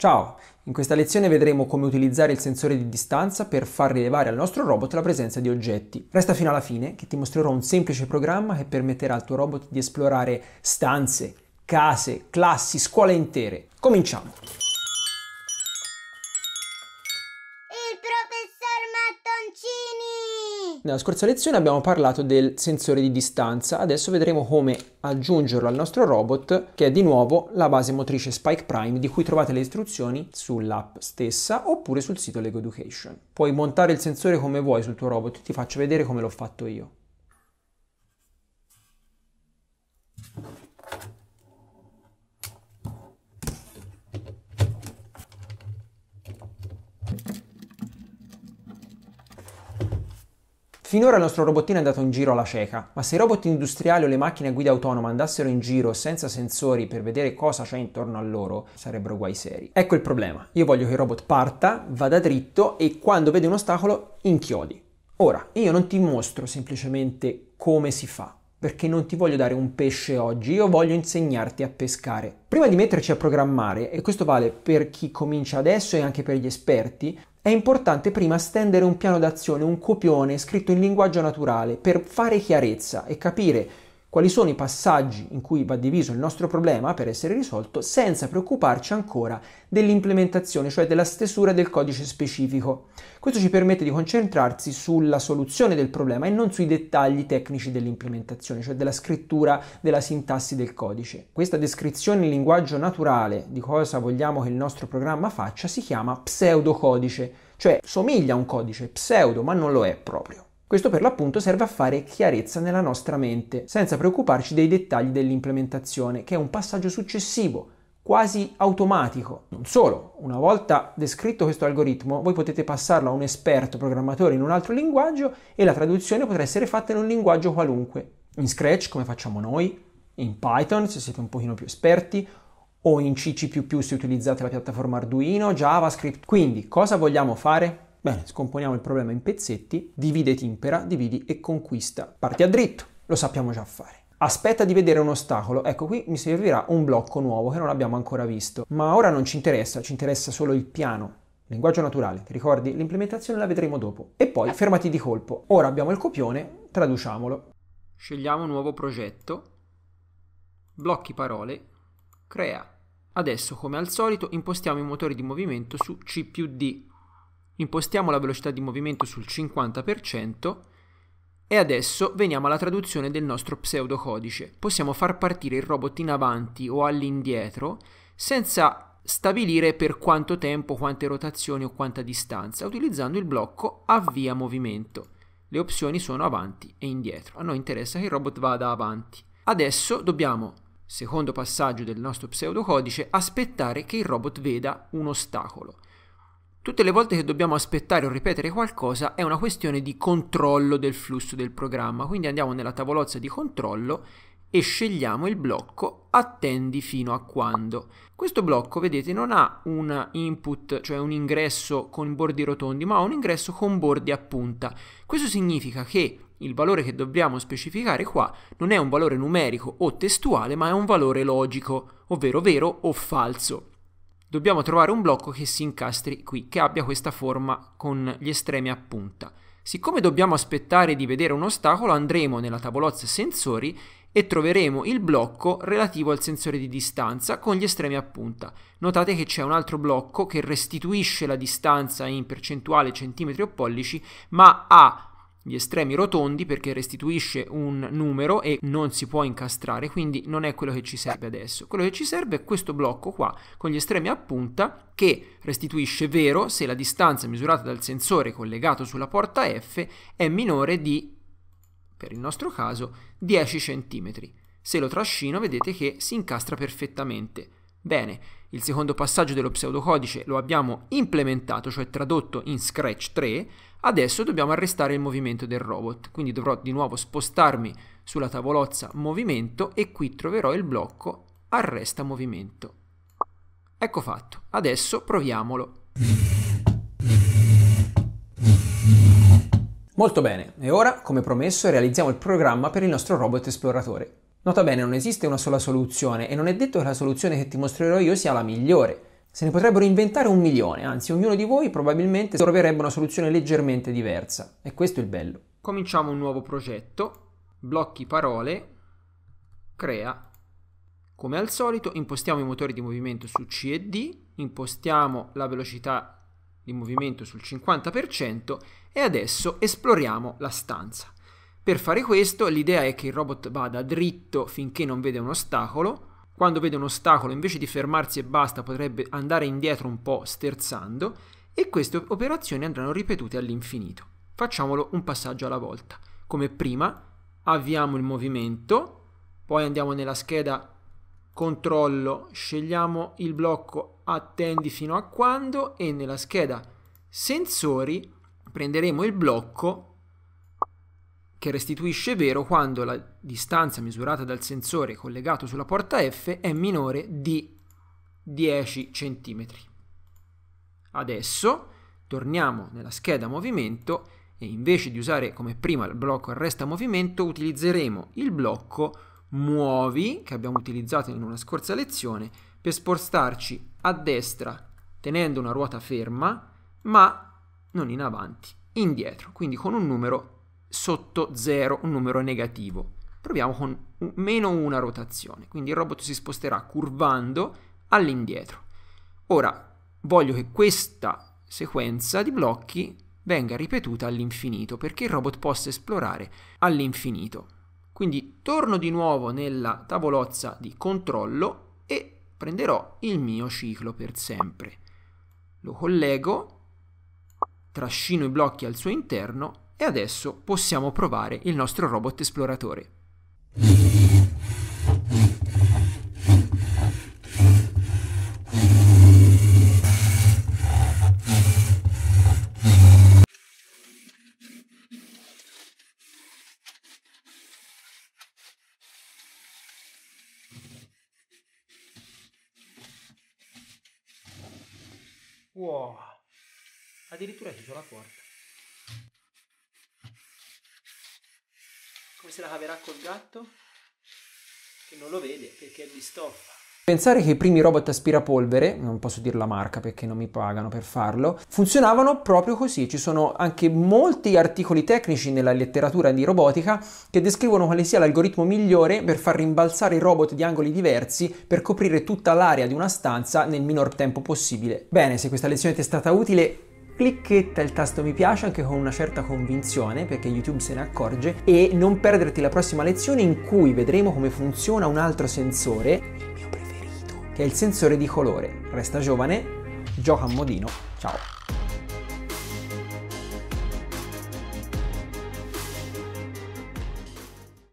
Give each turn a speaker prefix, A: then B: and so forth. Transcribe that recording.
A: Ciao, in questa lezione vedremo come utilizzare il sensore di distanza per far rilevare al nostro robot la presenza di oggetti. Resta fino alla fine che ti mostrerò un semplice programma che permetterà al tuo robot di esplorare stanze, case, classi, scuole intere. Cominciamo! Nella scorsa lezione abbiamo parlato del sensore di distanza, adesso vedremo come aggiungerlo al nostro robot che è di nuovo la base motrice Spike Prime di cui trovate le istruzioni sull'app stessa oppure sul sito Lego Education. Puoi montare il sensore come vuoi sul tuo robot, ti faccio vedere come l'ho fatto io. Finora il nostro robottino è andato in giro alla cieca, ma se i robot industriali o le macchine a guida autonoma andassero in giro senza sensori per vedere cosa c'è intorno a loro, sarebbero guai seri. Ecco il problema. Io voglio che il robot parta, vada dritto e quando vede un ostacolo inchiodi. Ora, io non ti mostro semplicemente come si fa, perché non ti voglio dare un pesce oggi, io voglio insegnarti a pescare. Prima di metterci a programmare, e questo vale per chi comincia adesso e anche per gli esperti, è importante prima stendere un piano d'azione, un copione scritto in linguaggio naturale per fare chiarezza e capire quali sono i passaggi in cui va diviso il nostro problema per essere risolto senza preoccuparci ancora dell'implementazione, cioè della stesura del codice specifico. Questo ci permette di concentrarsi sulla soluzione del problema e non sui dettagli tecnici dell'implementazione, cioè della scrittura, della sintassi del codice. Questa descrizione in linguaggio naturale di cosa vogliamo che il nostro programma faccia si chiama pseudocodice, cioè somiglia a un codice pseudo ma non lo è proprio. Questo per l'appunto serve a fare chiarezza nella nostra mente, senza preoccuparci dei dettagli dell'implementazione, che è un passaggio successivo, quasi automatico. Non solo, una volta descritto questo algoritmo, voi potete passarlo a un esperto programmatore in un altro linguaggio e la traduzione potrà essere fatta in un linguaggio qualunque, in Scratch come facciamo noi, in Python se siete un pochino più esperti, o in C++ se utilizzate la piattaforma Arduino, JavaScript. Quindi, cosa vogliamo fare? Bene, scomponiamo il problema in pezzetti, divide e impera, dividi e conquista. Parti a dritto, lo sappiamo già fare. Aspetta di vedere un ostacolo, ecco qui mi servirà un blocco nuovo che non abbiamo ancora visto, ma ora non ci interessa, ci interessa solo il piano. Linguaggio naturale, ti ricordi? L'implementazione la vedremo dopo. E poi fermati di colpo. Ora abbiamo il copione, traduciamolo. Scegliamo nuovo progetto, blocchi parole, crea. Adesso, come al solito, impostiamo i motori di movimento su C più D impostiamo la velocità di movimento sul 50% e adesso veniamo alla traduzione del nostro pseudocodice. Possiamo far partire il robot in avanti o all'indietro senza stabilire per quanto tempo, quante rotazioni o quanta distanza, utilizzando il blocco avvia movimento. Le opzioni sono avanti e indietro. A noi interessa che il robot vada avanti. Adesso dobbiamo, secondo passaggio del nostro pseudocodice, aspettare che il robot veda un ostacolo. Tutte le volte che dobbiamo aspettare o ripetere qualcosa è una questione di controllo del flusso del programma, quindi andiamo nella tavolozza di controllo e scegliamo il blocco attendi fino a quando. Questo blocco, vedete, non ha un input, cioè un ingresso con bordi rotondi, ma ha un ingresso con bordi a punta. Questo significa che il valore che dobbiamo specificare qua non è un valore numerico o testuale, ma è un valore logico, ovvero vero o falso dobbiamo trovare un blocco che si incastri qui, che abbia questa forma con gli estremi a punta. Siccome dobbiamo aspettare di vedere un ostacolo, andremo nella tavolozza sensori e troveremo il blocco relativo al sensore di distanza con gli estremi a punta. Notate che c'è un altro blocco che restituisce la distanza in percentuale centimetri o pollici, ma ha gli estremi rotondi perché restituisce un numero e non si può incastrare, quindi non è quello che ci serve adesso. Quello che ci serve è questo blocco qua con gli estremi a punta che restituisce vero se la distanza misurata dal sensore collegato sulla porta F è minore di, per il nostro caso, 10 cm. Se lo trascino vedete che si incastra perfettamente. Bene, il secondo passaggio dello pseudocodice lo abbiamo implementato, cioè tradotto in Scratch 3, Adesso dobbiamo arrestare il movimento del robot, quindi dovrò di nuovo spostarmi sulla tavolozza movimento e qui troverò il blocco arresta movimento. Ecco fatto, adesso proviamolo. Molto bene, e ora, come promesso, realizziamo il programma per il nostro robot esploratore. Nota bene, non esiste una sola soluzione e non è detto che la soluzione che ti mostrerò io sia la migliore. Se ne potrebbero inventare un milione, anzi ognuno di voi probabilmente troverebbe una soluzione leggermente diversa. E questo è il bello. Cominciamo un nuovo progetto, blocchi parole, crea. Come al solito impostiamo i motori di movimento su C e D, impostiamo la velocità di movimento sul 50% e adesso esploriamo la stanza. Per fare questo l'idea è che il robot vada dritto finché non vede un ostacolo, quando vede un ostacolo, invece di fermarsi e basta, potrebbe andare indietro un po' sterzando e queste operazioni andranno ripetute all'infinito. Facciamolo un passaggio alla volta. Come prima, avviamo il movimento, poi andiamo nella scheda controllo, scegliamo il blocco attendi fino a quando e nella scheda sensori prenderemo il blocco che restituisce vero quando la distanza misurata dal sensore collegato sulla porta F è minore di 10 cm. Adesso torniamo nella scheda movimento e invece di usare come prima il blocco arresta movimento utilizzeremo il blocco muovi che abbiamo utilizzato in una scorsa lezione per spostarci a destra tenendo una ruota ferma ma non in avanti, indietro, quindi con un numero sotto 0, un numero negativo. Proviamo con un, meno una rotazione, quindi il robot si sposterà curvando all'indietro. Ora voglio che questa sequenza di blocchi venga ripetuta all'infinito perché il robot possa esplorare all'infinito. Quindi torno di nuovo nella tavolozza di controllo e prenderò il mio ciclo per sempre. Lo collego, trascino i blocchi al suo interno e adesso possiamo provare il nostro robot esploratore. Wow, addirittura ci la porta. se la caverà col gatto? Che non lo vede perché è di stoffa. Pensare che i primi robot aspirapolvere, non posso dire la marca perché non mi pagano per farlo, funzionavano proprio così. Ci sono anche molti articoli tecnici nella letteratura di robotica che descrivono quale sia l'algoritmo migliore per far rimbalzare i robot di angoli diversi per coprire tutta l'area di una stanza nel minor tempo possibile. Bene, se questa lezione ti è stata utile, clicchetta il tasto mi piace anche con una certa convinzione perché YouTube se ne accorge e non perderti la prossima lezione in cui vedremo come funziona un altro sensore, il mio preferito, che è il sensore di colore. Resta giovane, gioca a modino, ciao!